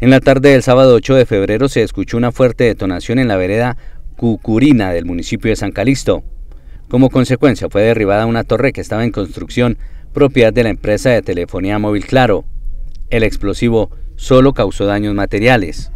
En la tarde del sábado 8 de febrero se escuchó una fuerte detonación en la vereda Cucurina del municipio de San Calixto. Como consecuencia fue derribada una torre que estaba en construcción propiedad de la empresa de telefonía móvil Claro. El explosivo solo causó daños materiales.